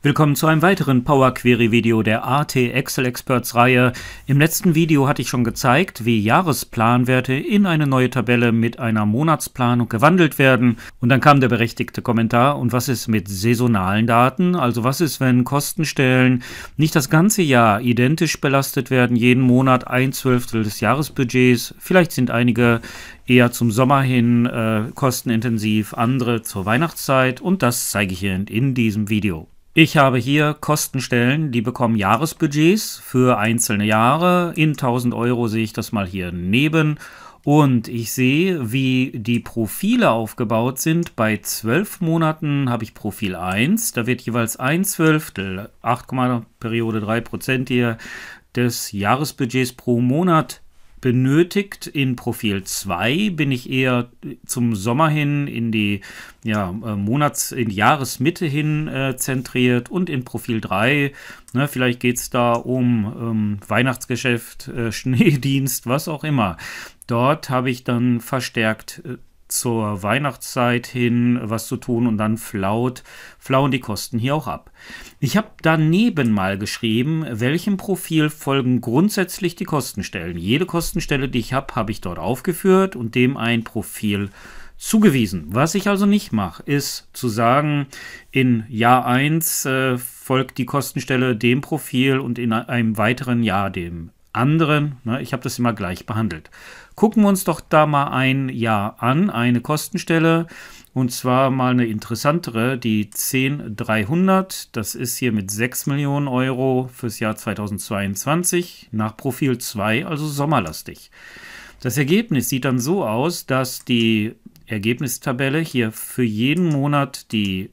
Willkommen zu einem weiteren Power Query Video der AT Excel Experts Reihe. Im letzten Video hatte ich schon gezeigt, wie Jahresplanwerte in eine neue Tabelle mit einer Monatsplanung gewandelt werden. Und dann kam der berechtigte Kommentar, und was ist mit saisonalen Daten? Also was ist, wenn Kostenstellen nicht das ganze Jahr identisch belastet werden, jeden Monat ein Zwölftel des Jahresbudgets? Vielleicht sind einige eher zum Sommer hin äh, kostenintensiv, andere zur Weihnachtszeit und das zeige ich Ihnen in diesem Video. Ich habe hier Kostenstellen, die bekommen Jahresbudgets für einzelne Jahre. In 1000 Euro sehe ich das mal hier neben. Und ich sehe, wie die Profile aufgebaut sind. Bei 12 Monaten habe ich Profil 1. Da wird jeweils ein Zwölftel, 8, Periode 3 Prozent hier des Jahresbudgets pro Monat benötigt. In Profil 2 bin ich eher zum Sommer hin, in die ja, äh, Monats-, in die Jahresmitte hin äh, zentriert und in Profil 3, ne, vielleicht geht es da um ähm, Weihnachtsgeschäft, äh, Schneedienst, was auch immer. Dort habe ich dann verstärkt äh, zur Weihnachtszeit hin was zu tun und dann flaut, flauen die Kosten hier auch ab. Ich habe daneben mal geschrieben, welchem Profil folgen grundsätzlich die Kostenstellen. Jede Kostenstelle, die ich habe, habe ich dort aufgeführt und dem ein Profil zugewiesen. Was ich also nicht mache, ist zu sagen, in Jahr 1 äh, folgt die Kostenstelle dem Profil und in einem weiteren Jahr dem anderen. Ne? Ich habe das immer gleich behandelt. Gucken wir uns doch da mal ein Jahr an, eine Kostenstelle. Und zwar mal eine interessantere, die 10300. Das ist hier mit 6 Millionen Euro fürs Jahr 2022 nach Profil 2, also sommerlastig. Das Ergebnis sieht dann so aus, dass die Ergebnistabelle hier für jeden Monat die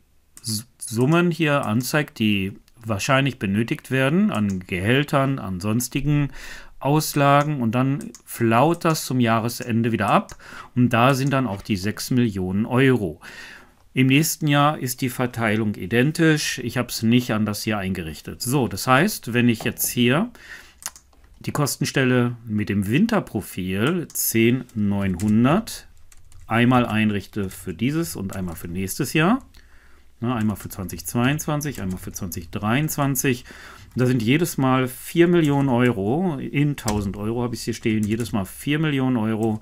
Summen hier anzeigt, die wahrscheinlich benötigt werden an Gehältern, an sonstigen Auslagen und dann flaut das zum Jahresende wieder ab und da sind dann auch die 6 Millionen Euro. Im nächsten Jahr ist die Verteilung identisch. Ich habe es nicht an das hier eingerichtet. So, das heißt, wenn ich jetzt hier die Kostenstelle mit dem Winterprofil 10900 einmal einrichte für dieses und einmal für nächstes Jahr, Ne, einmal für 2022, einmal für 2023. Da sind jedes Mal 4 Millionen Euro, in 1000 Euro habe ich es hier stehen, jedes Mal 4 Millionen Euro.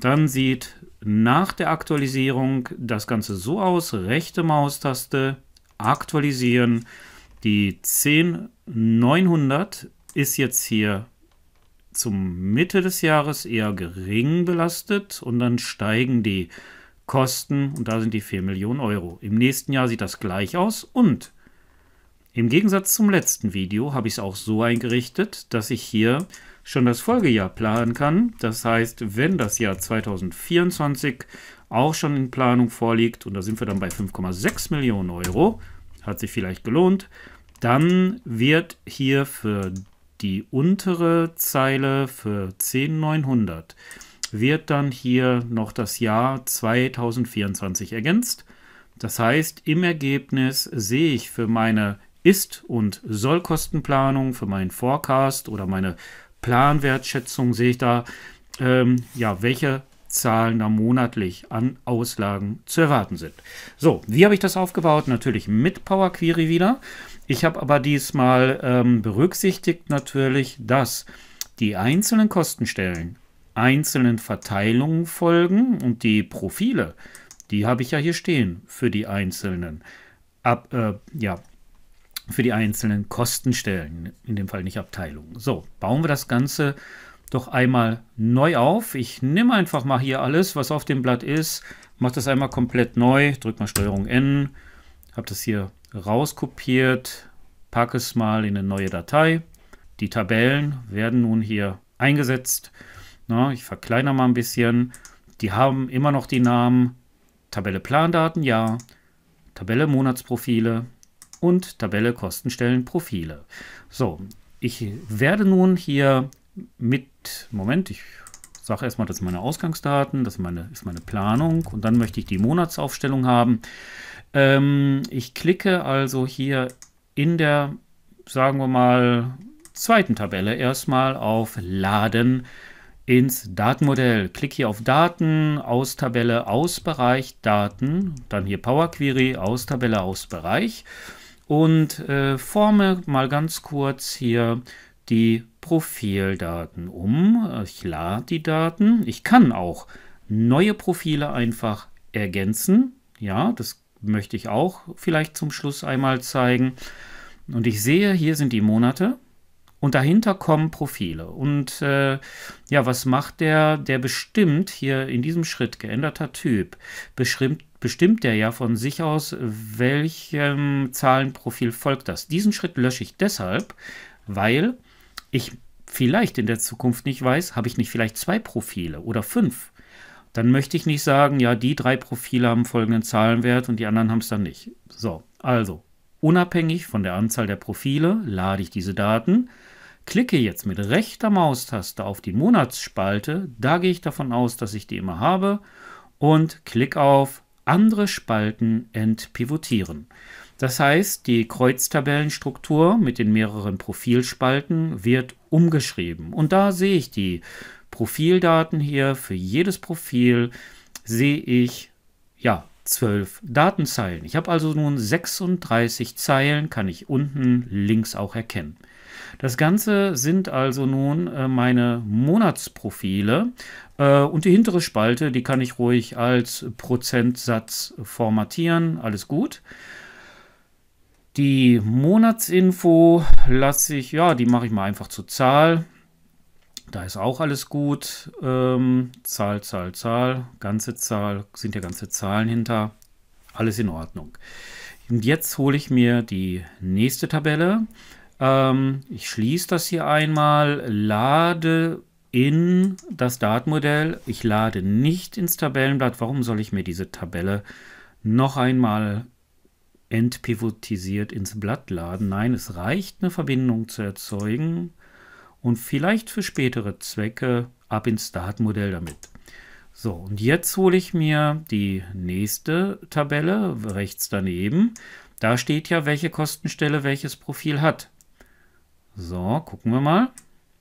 Dann sieht nach der Aktualisierung das Ganze so aus, rechte Maustaste, aktualisieren. Die 10900 ist jetzt hier zum Mitte des Jahres eher gering belastet und dann steigen die Kosten, und da sind die 4 Millionen Euro. Im nächsten Jahr sieht das gleich aus und im Gegensatz zum letzten Video habe ich es auch so eingerichtet, dass ich hier schon das Folgejahr planen kann. Das heißt, wenn das Jahr 2024 auch schon in Planung vorliegt, und da sind wir dann bei 5,6 Millionen Euro, hat sich vielleicht gelohnt, dann wird hier für die untere Zeile für 10.900 wird dann hier noch das Jahr 2024 ergänzt. Das heißt, im Ergebnis sehe ich für meine Ist- und Sollkostenplanung, für meinen Forecast oder meine Planwertschätzung sehe ich da, ähm, ja, welche Zahlen da monatlich an Auslagen zu erwarten sind. So, wie habe ich das aufgebaut? Natürlich mit Power Query wieder. Ich habe aber diesmal ähm, berücksichtigt natürlich, dass die einzelnen Kostenstellen einzelnen Verteilungen folgen und die Profile, die habe ich ja hier stehen für die einzelnen Ab, äh, ja, für die einzelnen Kostenstellen, in dem Fall nicht Abteilungen. So, bauen wir das Ganze doch einmal neu auf. Ich nehme einfach mal hier alles, was auf dem Blatt ist, mache das einmal komplett neu, drücke mal STRG N, habe das hier rauskopiert, packe es mal in eine neue Datei. Die Tabellen werden nun hier eingesetzt. Na, ne? ich verkleinere mal ein bisschen. Die haben immer noch die Namen Tabelle Plandaten, ja. Tabelle Monatsprofile und Tabelle Kostenstellenprofile. So, ich werde nun hier mit, Moment, ich sage erstmal, das sind meine Ausgangsdaten, das ist meine, ist meine Planung und dann möchte ich die Monatsaufstellung haben. Ähm, ich klicke also hier in der, sagen wir mal, zweiten Tabelle erstmal auf Laden ins Datenmodell. Klick hier auf Daten, aus Tabelle, aus Bereich, Daten, dann hier Power Query, aus Tabelle, aus Bereich und äh, forme mal ganz kurz hier die Profildaten um. Ich lade die Daten. Ich kann auch neue Profile einfach ergänzen. Ja, das möchte ich auch vielleicht zum Schluss einmal zeigen. Und ich sehe, hier sind die Monate. Und dahinter kommen Profile. Und äh, ja, was macht der? Der bestimmt hier in diesem Schritt geänderter Typ, bestimmt, bestimmt der ja von sich aus, welchem Zahlenprofil folgt das. Diesen Schritt lösche ich deshalb, weil ich vielleicht in der Zukunft nicht weiß, habe ich nicht vielleicht zwei Profile oder fünf. Dann möchte ich nicht sagen, ja, die drei Profile haben folgenden Zahlenwert und die anderen haben es dann nicht. So, also unabhängig von der Anzahl der Profile lade ich diese Daten Klicke jetzt mit rechter Maustaste auf die Monatsspalte, da gehe ich davon aus, dass ich die immer habe, und klicke auf andere Spalten entpivotieren. Das heißt, die Kreuztabellenstruktur mit den mehreren Profilspalten wird umgeschrieben. Und da sehe ich die Profildaten hier. Für jedes Profil sehe ich, ja, zwölf Datenzeilen. Ich habe also nun 36 Zeilen, kann ich unten links auch erkennen. Das Ganze sind also nun äh, meine Monatsprofile äh, und die hintere Spalte, die kann ich ruhig als Prozentsatz formatieren, alles gut. Die Monatsinfo lasse ich, ja, die mache ich mal einfach zur Zahl. Da ist auch alles gut. Ähm, Zahl, Zahl, Zahl, ganze Zahl, sind ja ganze Zahlen hinter. Alles in Ordnung. Und jetzt hole ich mir die nächste Tabelle. Ähm, ich schließe das hier einmal, lade in das Datenmodell. Ich lade nicht ins Tabellenblatt. Warum soll ich mir diese Tabelle noch einmal entpivotisiert ins Blatt laden? Nein, es reicht, eine Verbindung zu erzeugen und vielleicht für spätere Zwecke ab ins Datenmodell damit. So, und jetzt hole ich mir die nächste Tabelle rechts daneben. Da steht ja, welche Kostenstelle welches Profil hat. So, gucken wir mal,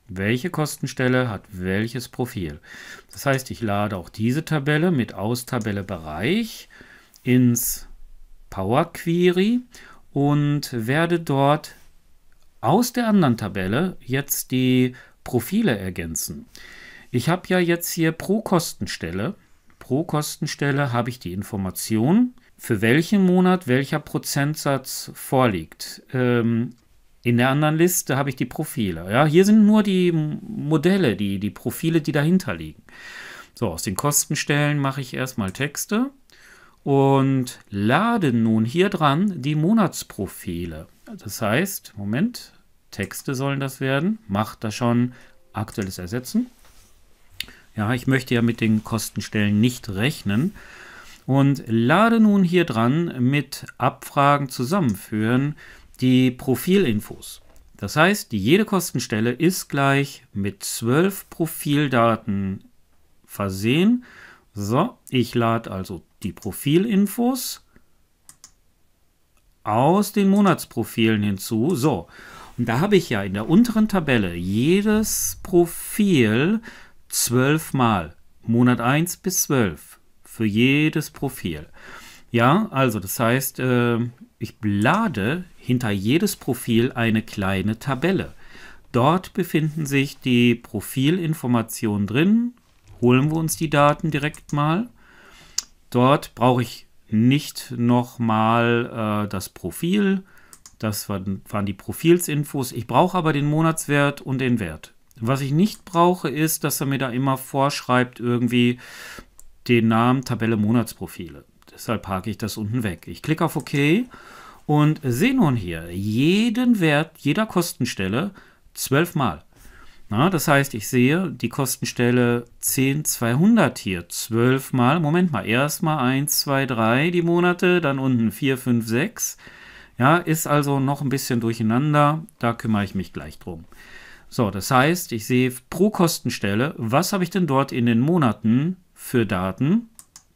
welche Kostenstelle hat welches Profil. Das heißt, ich lade auch diese Tabelle mit Austabelle Bereich ins Power Query und werde dort aus der anderen Tabelle jetzt die Profile ergänzen. Ich habe ja jetzt hier pro Kostenstelle, pro Kostenstelle habe ich die Information, für welchen Monat welcher Prozentsatz vorliegt. Ähm, in der anderen Liste habe ich die Profile. Ja, hier sind nur die Modelle, die, die Profile, die dahinter liegen. So, aus den Kostenstellen mache ich erstmal Texte und lade nun hier dran die Monatsprofile. Das heißt, Moment, Texte sollen das werden. Macht da schon aktuelles Ersetzen. Ja, ich möchte ja mit den Kostenstellen nicht rechnen und lade nun hier dran mit Abfragen zusammenführen die Profilinfos. Das heißt, jede Kostenstelle ist gleich mit zwölf Profildaten versehen. So, ich lade also die Profilinfos aus den Monatsprofilen hinzu. So, und da habe ich ja in der unteren Tabelle jedes Profil zwölfmal. Monat 1 bis 12 für jedes Profil. Ja, also das heißt, äh, ich lade hinter jedes Profil eine kleine Tabelle. Dort befinden sich die Profilinformationen drin. Holen wir uns die Daten direkt mal. Dort brauche ich nicht nochmal äh, das Profil. Das waren, waren die Profilsinfos. Ich brauche aber den Monatswert und den Wert. Was ich nicht brauche, ist, dass er mir da immer vorschreibt, irgendwie den Namen Tabelle Monatsprofile. Deshalb parke ich das unten weg. Ich klicke auf OK und sehe nun hier jeden Wert jeder Kostenstelle zwölfmal. Na, das heißt, ich sehe die Kostenstelle 10200 hier zwölfmal. Moment mal, erstmal 1, 2, 3 die Monate, dann unten 4, 5, 6. Ja, ist also noch ein bisschen durcheinander. Da kümmere ich mich gleich drum. So, das heißt, ich sehe pro Kostenstelle, was habe ich denn dort in den Monaten für Daten?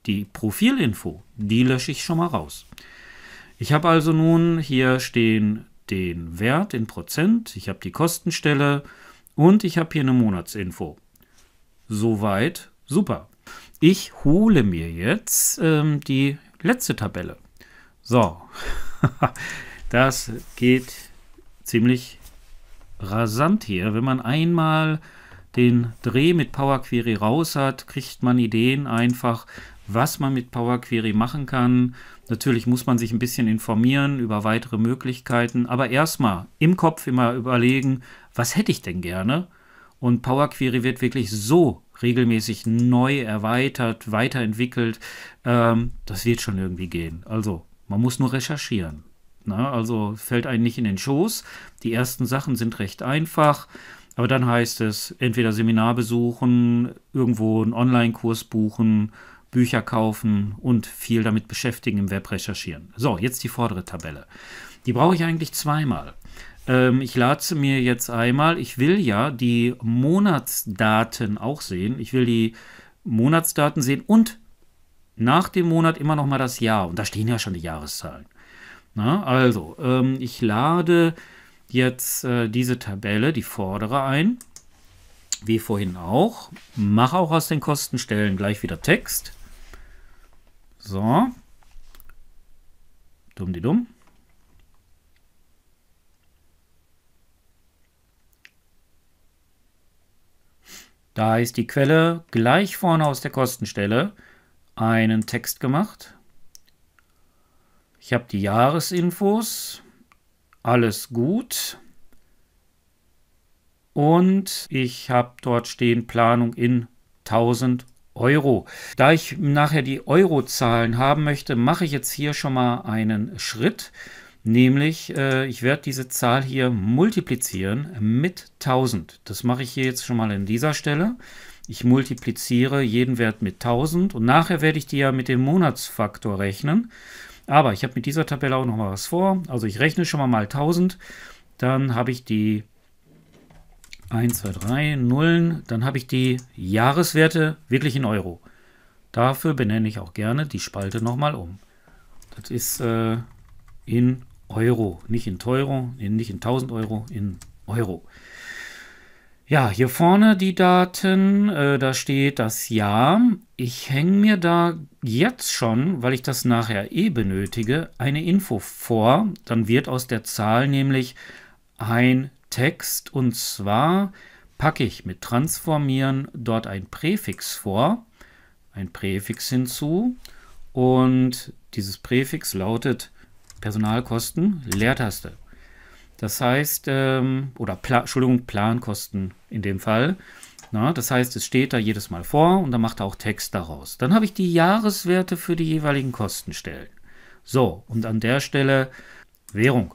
die Profilinfo, die lösche ich schon mal raus. Ich habe also nun hier stehen den Wert in Prozent, ich habe die Kostenstelle und ich habe hier eine Monatsinfo. Soweit, super. Ich hole mir jetzt ähm, die letzte Tabelle. So, das geht ziemlich rasant hier. Wenn man einmal den Dreh mit Power Query raus hat, kriegt man Ideen einfach, was man mit Power Query machen kann. Natürlich muss man sich ein bisschen informieren über weitere Möglichkeiten, aber erstmal im Kopf immer überlegen, was hätte ich denn gerne? Und Power Query wird wirklich so regelmäßig neu erweitert, weiterentwickelt. Ähm, das wird schon irgendwie gehen. Also, man muss nur recherchieren. Na, ne? also fällt einen nicht in den Schoß. Die ersten Sachen sind recht einfach. Aber dann heißt es entweder Seminar besuchen, irgendwo einen Online-Kurs buchen Bücher kaufen und viel damit beschäftigen im Web recherchieren. So, jetzt die vordere Tabelle. Die brauche ich eigentlich zweimal. Ähm, ich lade sie mir jetzt einmal. Ich will ja die Monatsdaten auch sehen. Ich will die Monatsdaten sehen und nach dem Monat immer noch mal das Jahr. Und da stehen ja schon die Jahreszahlen. Na, also, ähm, ich lade jetzt äh, diese Tabelle, die vordere ein, wie vorhin auch. Mache auch aus den Kostenstellen gleich wieder Text. So. Dumm die dumm. Da ist die Quelle gleich vorne aus der Kostenstelle einen Text gemacht. Ich habe die Jahresinfos. Alles gut. Und ich habe dort stehen Planung in 1000 Euro. Euro. Da ich nachher die Euro-Zahlen haben möchte, mache ich jetzt hier schon mal einen Schritt. Nämlich, äh, ich werde diese Zahl hier multiplizieren mit 1000. Das mache ich hier jetzt schon mal an dieser Stelle. Ich multipliziere jeden Wert mit 1000 und nachher werde ich die ja mit dem Monatsfaktor rechnen. Aber ich habe mit dieser Tabelle auch noch mal was vor. Also ich rechne schon mal mal 1000, dann habe ich die 1, 2, 3, Nullen. Dann habe ich die Jahreswerte wirklich in Euro. Dafür benenne ich auch gerne die Spalte nochmal um. Das ist äh, in Euro, nicht in Teuro, nicht in 1000 Euro, in Euro. Ja, hier vorne die Daten, äh, da steht das Jahr. Ich hänge mir da jetzt schon, weil ich das nachher eh benötige, eine Info vor. Dann wird aus der Zahl nämlich ein Text und zwar packe ich mit Transformieren dort ein Präfix vor, ein Präfix hinzu und dieses Präfix lautet Personalkosten, Leertaste. Das heißt, ähm, oder Pla Entschuldigung, Plankosten in dem Fall. Na, das heißt, es steht da jedes Mal vor und dann macht er auch Text daraus. Dann habe ich die Jahreswerte für die jeweiligen Kostenstellen. So, und an der Stelle Währung.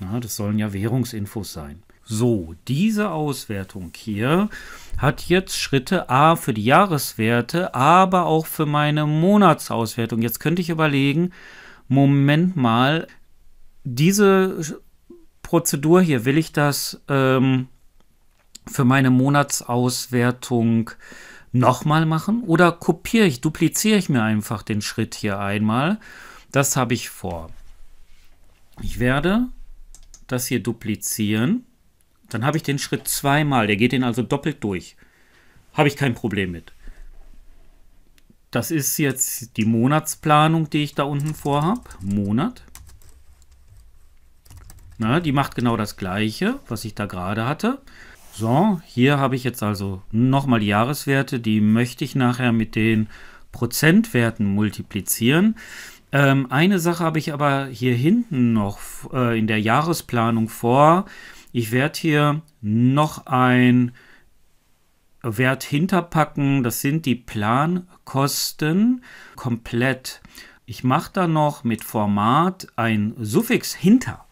Na, das sollen ja Währungsinfos sein. So, diese Auswertung hier hat jetzt Schritte A für die Jahreswerte, aber auch für meine Monatsauswertung. Jetzt könnte ich überlegen, Moment mal, diese Prozedur hier, will ich das ähm, für meine Monatsauswertung nochmal machen oder kopiere ich, dupliziere ich mir einfach den Schritt hier einmal? Das habe ich vor. Ich werde das hier duplizieren dann habe ich den Schritt zweimal, der geht den also doppelt durch. Habe ich kein Problem mit. Das ist jetzt die Monatsplanung, die ich da unten vorhab. Monat. Na, die macht genau das gleiche, was ich da gerade hatte. So, hier habe ich jetzt also nochmal die Jahreswerte, die möchte ich nachher mit den Prozentwerten multiplizieren. Ähm, eine Sache habe ich aber hier hinten noch äh, in der Jahresplanung vor. Ich werde hier noch ein Wert hinterpacken. Das sind die Plankosten komplett. Ich mache da noch mit Format ein Suffix hinter.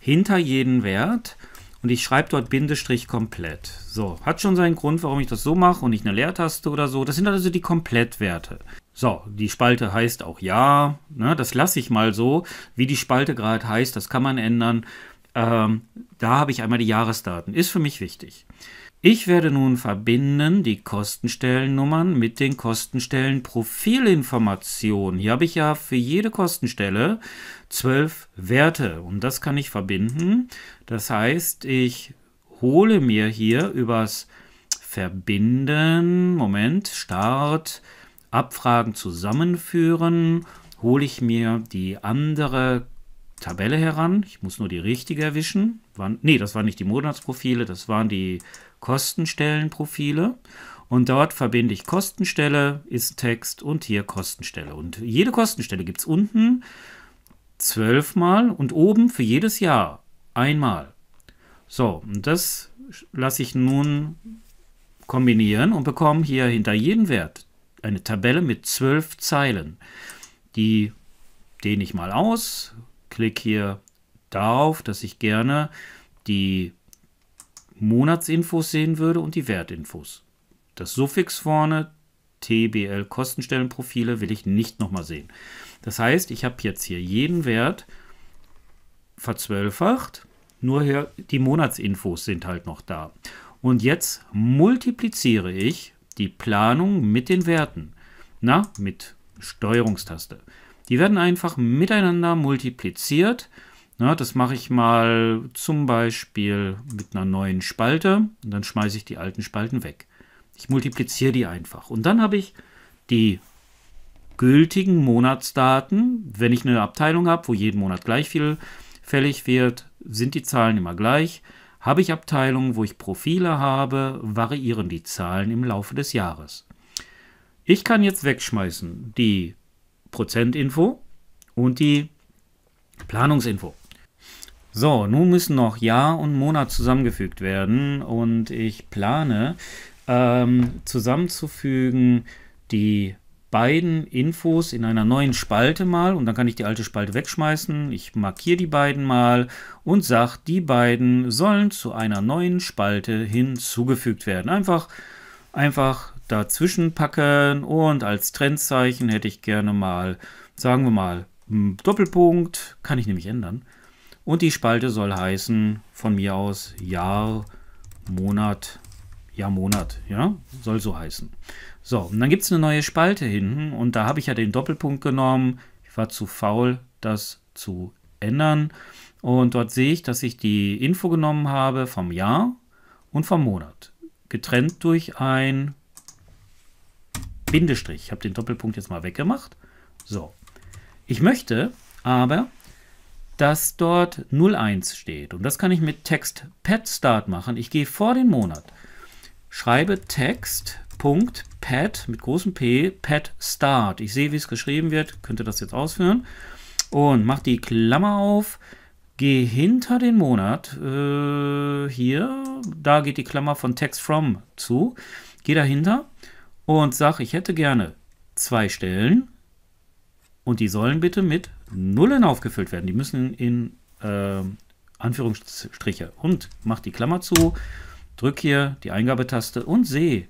Hinter jeden Wert. Und ich schreibe dort Bindestrich komplett. So, hat schon seinen Grund, warum ich das so mache und nicht eine Leertaste oder so. Das sind also die Komplettwerte. So, die Spalte heißt auch ja. Ne, das lasse ich mal so. Wie die Spalte gerade heißt, das kann man ändern. Ähm, da habe ich einmal die Jahresdaten. Ist für mich wichtig. Ich werde nun verbinden die Kostenstellennummern mit den Kostenstellenprofilinformationen. Hier habe ich ja für jede Kostenstelle zwölf Werte und das kann ich verbinden. Das heißt, ich hole mir hier übers Verbinden, Moment, Start, Abfragen zusammenführen, hole ich mir die andere Tabelle heran. Ich muss nur die richtige erwischen. Waren, nee, das waren nicht die Monatsprofile, das waren die Kostenstellenprofile. Und dort verbinde ich Kostenstelle, ist Text und hier Kostenstelle. Und jede Kostenstelle gibt es unten zwölfmal und oben für jedes Jahr einmal. So, und das lasse ich nun kombinieren und bekomme hier hinter jedem Wert eine Tabelle mit zwölf Zeilen. Die dehne ich mal aus, klicke hier darauf, dass ich gerne die Monatsinfos sehen würde und die Wertinfos. Das Suffix vorne, TBL Kostenstellenprofile will ich nicht nochmal sehen. Das heißt, ich habe jetzt hier jeden Wert verzwölffacht, nur hier die Monatsinfos sind halt noch da. Und jetzt multipliziere ich die Planung mit den Werten. Na, mit Steuerungstaste. Die werden einfach miteinander multipliziert. Na, das mache ich mal zum Beispiel mit einer neuen Spalte und dann schmeiße ich die alten Spalten weg. Ich multipliziere die einfach. Und dann habe ich die gültigen Monatsdaten. Wenn ich eine Abteilung habe, wo jeden Monat gleich viel fällig wird, sind die Zahlen immer gleich. Habe ich Abteilungen, wo ich Profile habe, variieren die Zahlen im Laufe des Jahres. Ich kann jetzt wegschmeißen die Prozentinfo und die Planungsinfo. So, nun müssen noch Jahr und Monat zusammengefügt werden und ich plane ähm, zusammenzufügen die beiden Infos in einer neuen Spalte mal und dann kann ich die alte Spalte wegschmeißen. Ich markiere die beiden mal und sage, die beiden sollen zu einer neuen Spalte hinzugefügt werden. Einfach, einfach dazwischen packen und als Trendzeichen hätte ich gerne mal, sagen wir mal, hm, Doppelpunkt, kann ich nämlich ändern. Und die Spalte soll heißen, von mir aus, Jahr, Monat, Jahr, Monat, ja, soll so heißen. So, und dann gibt es eine neue Spalte hinten und da habe ich ja den Doppelpunkt genommen. Ich war zu faul, das zu ändern. Und dort sehe ich, dass ich die Info genommen habe vom Jahr und vom Monat, getrennt durch ein Bindestrich. Ich habe den Doppelpunkt jetzt mal weggemacht. So. Ich möchte aber, dass dort 01 steht. Und das kann ich mit Text Pad Start machen. Ich gehe vor den Monat, schreibe Text Pad mit großem P Pad Start. Ich sehe, wie es geschrieben wird, könnte das jetzt ausführen. Und mache die Klammer auf, gehe hinter den Monat, äh, hier, da geht die Klammer von Text From zu, gehe dahinter und sage, ich hätte gerne zwei Stellen und die sollen bitte mit Nullen aufgefüllt werden. Die müssen in äh, Anführungsstriche und mache die Klammer zu, drücke hier die Eingabetaste und sehe,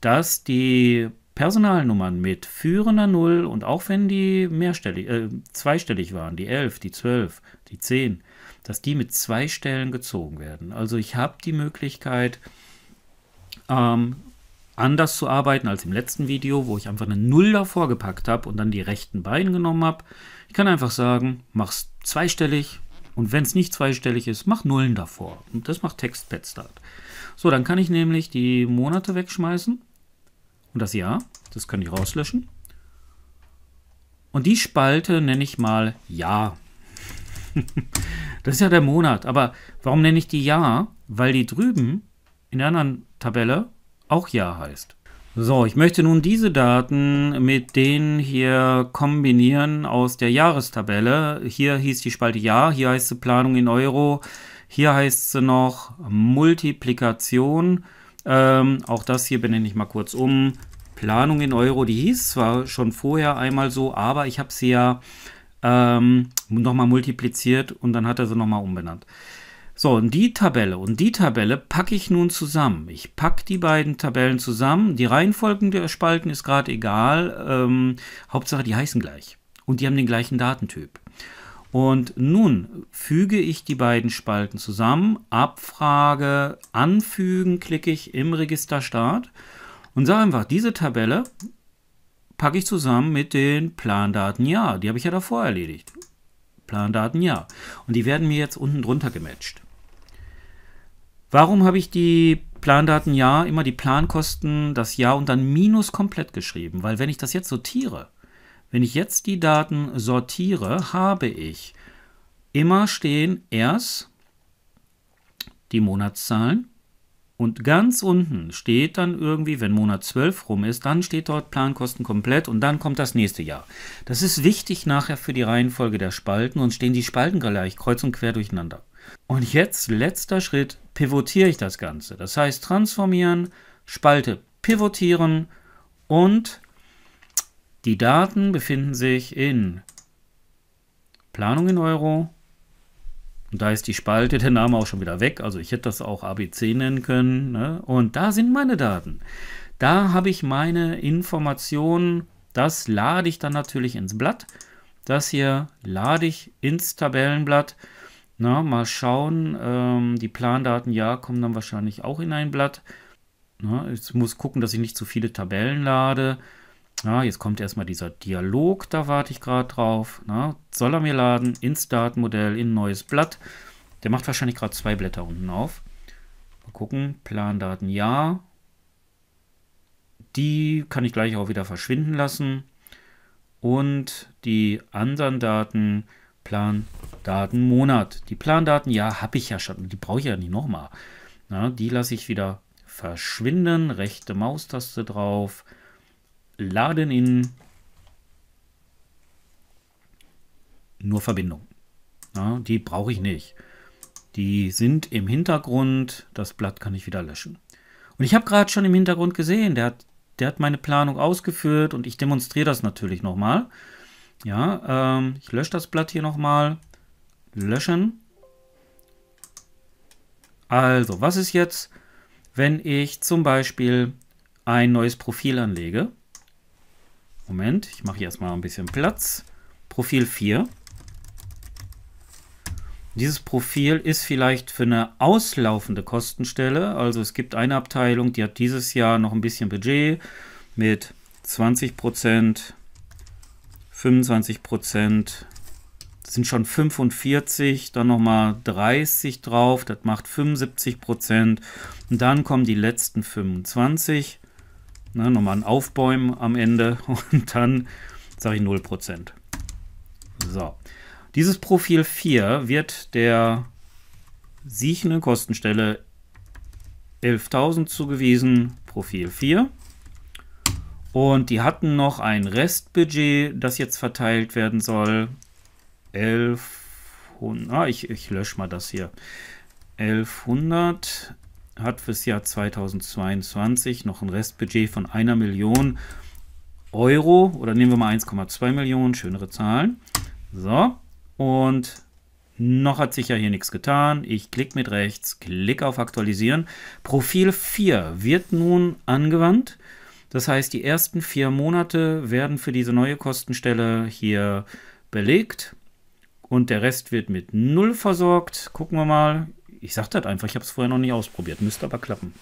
dass die Personalnummern mit führender Null und auch wenn die mehrstellig, äh, zweistellig waren, die 11, die 12, die 10, dass die mit zwei Stellen gezogen werden. Also ich habe die Möglichkeit, ähm, anders zu arbeiten als im letzten Video, wo ich einfach eine Null davor gepackt habe und dann die rechten beiden genommen habe. Ich kann einfach sagen, mach's zweistellig und wenn es nicht zweistellig ist, mach Nullen davor. Und das macht Textpad Start. So, dann kann ich nämlich die Monate wegschmeißen und das Jahr, das kann ich rauslöschen. Und die Spalte nenne ich mal Jahr. das ist ja der Monat, aber warum nenne ich die Jahr? Weil die drüben in der anderen Tabelle auch Ja heißt. So, ich möchte nun diese Daten mit denen hier kombinieren aus der Jahrestabelle. Hier hieß die Spalte Ja, hier heißt sie Planung in Euro, hier heißt sie noch Multiplikation. Ähm, auch das hier benenne ich mal kurz um. Planung in Euro, die hieß zwar schon vorher einmal so, aber ich habe sie ja ähm, nochmal multipliziert und dann hat er sie nochmal umbenannt. So, und die Tabelle und die Tabelle packe ich nun zusammen. Ich packe die beiden Tabellen zusammen. Die Reihenfolgen der Spalten ist gerade egal. Ähm, Hauptsache, die heißen gleich. Und die haben den gleichen Datentyp. Und nun füge ich die beiden Spalten zusammen. Abfrage, anfügen klicke ich im Register Start und sage einfach, diese Tabelle packe ich zusammen mit den Plandaten Ja. Die habe ich ja davor erledigt. Plandaten ja. Und die werden mir jetzt unten drunter gematcht. Warum habe ich die Plandaten ja immer die Plankosten, das Jahr und dann minus komplett geschrieben? Weil wenn ich das jetzt sortiere, wenn ich jetzt die Daten sortiere, habe ich immer stehen erst die Monatszahlen und ganz unten steht dann irgendwie, wenn Monat 12 rum ist, dann steht dort Plankosten komplett und dann kommt das nächste Jahr. Das ist wichtig nachher für die Reihenfolge der Spalten und stehen die Spalten gleich kreuz und quer durcheinander. Und jetzt, letzter Schritt, pivotiere ich das Ganze. Das heißt, transformieren, Spalte pivotieren und die Daten befinden sich in Planung in Euro. Und da ist die Spalte, der Name auch schon wieder weg. Also ich hätte das auch ABC nennen können. Ne? Und da sind meine Daten. Da habe ich meine Informationen. Das lade ich dann natürlich ins Blatt. Das hier lade ich ins Tabellenblatt. Na, mal schauen. Ähm, die Plandaten, ja, kommen dann wahrscheinlich auch in ein Blatt. Na, ich muss gucken, dass ich nicht zu viele Tabellen lade. Na, jetzt kommt erstmal dieser Dialog, da warte ich gerade drauf. Na, soll er mir laden? Ins Datenmodell, in ein neues Blatt. Der macht wahrscheinlich gerade zwei Blätter unten auf. Mal gucken. Plandaten, ja. Die kann ich gleich auch wieder verschwinden lassen. Und die anderen Daten Plandaten Monat. Die Plandaten, ja, habe ich ja schon. Die brauche ich ja nicht nochmal. die lasse ich wieder verschwinden. Rechte Maustaste drauf. Laden in. Nur Verbindung. Na, die brauche ich nicht. Die sind im Hintergrund. Das Blatt kann ich wieder löschen. Und ich habe gerade schon im Hintergrund gesehen, der hat, der hat meine Planung ausgeführt und ich demonstriere das natürlich nochmal. mal ja, ähm, ich lösche das Blatt hier nochmal. Löschen. Also, was ist jetzt, wenn ich zum Beispiel ein neues Profil anlege? Moment, ich mache hier erstmal ein bisschen Platz. Profil 4. Dieses Profil ist vielleicht für eine auslaufende Kostenstelle. Also es gibt eine Abteilung, die hat dieses Jahr noch ein bisschen Budget mit 20 Prozent 25 Prozent sind schon 45, dann nochmal 30 drauf, das macht 75 Prozent. Und dann kommen die letzten 25, ne, nochmal ein Aufbäumen am Ende und dann sage ich 0 Prozent. So, dieses Profil 4 wird der siechenden Kostenstelle 11.000 zugewiesen, Profil 4. Und die hatten noch ein Restbudget, das jetzt verteilt werden soll. 1100. Ah, ich, ich lösche mal das hier. 1100 hat fürs Jahr 2022 noch ein Restbudget von einer Million Euro oder nehmen wir mal 1,2 Millionen, schönere Zahlen. So, und noch hat sich ja hier nichts getan. Ich klicke mit rechts, klicke auf Aktualisieren. Profil 4 wird nun angewandt. Das heißt, die ersten vier Monate werden für diese neue Kostenstelle hier belegt und der Rest wird mit null versorgt. Gucken wir mal. Ich sage das einfach, ich habe es vorher noch nicht ausprobiert, müsste aber klappen.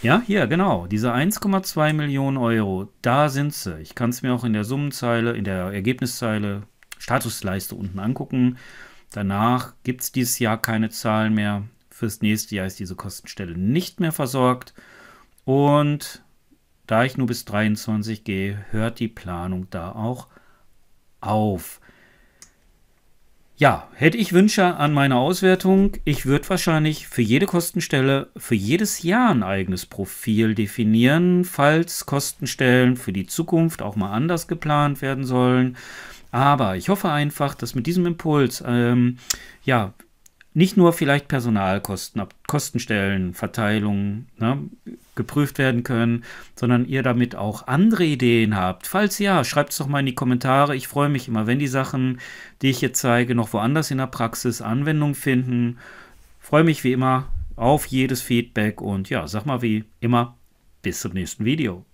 Ja, hier, genau. Diese 1,2 Millionen Euro, da sind sie. Ich kann es mir auch in der Summenzeile, in der Ergebniszeile, Statusleiste unten angucken. Danach gibt es dieses Jahr keine Zahlen mehr. Fürs nächste Jahr ist diese Kostenstelle nicht mehr versorgt. Und da ich nur bis 23 gehe, hört die Planung da auch auf. Ja, hätte ich Wünsche an meine Auswertung, ich würde wahrscheinlich für jede Kostenstelle, für jedes Jahr ein eigenes Profil definieren, falls Kostenstellen für die Zukunft auch mal anders geplant werden sollen. Aber ich hoffe einfach, dass mit diesem Impuls, ähm, ja, nicht nur vielleicht Personalkosten, Kostenstellen, Verteilung, ne, geprüft werden können, sondern ihr damit auch andere Ideen habt. Falls ja, schreibt es doch mal in die Kommentare. Ich freue mich immer, wenn die Sachen, die ich jetzt zeige, noch woanders in der Praxis Anwendung finden. Freue mich wie immer auf jedes Feedback und ja, sag mal wie immer, bis zum nächsten Video.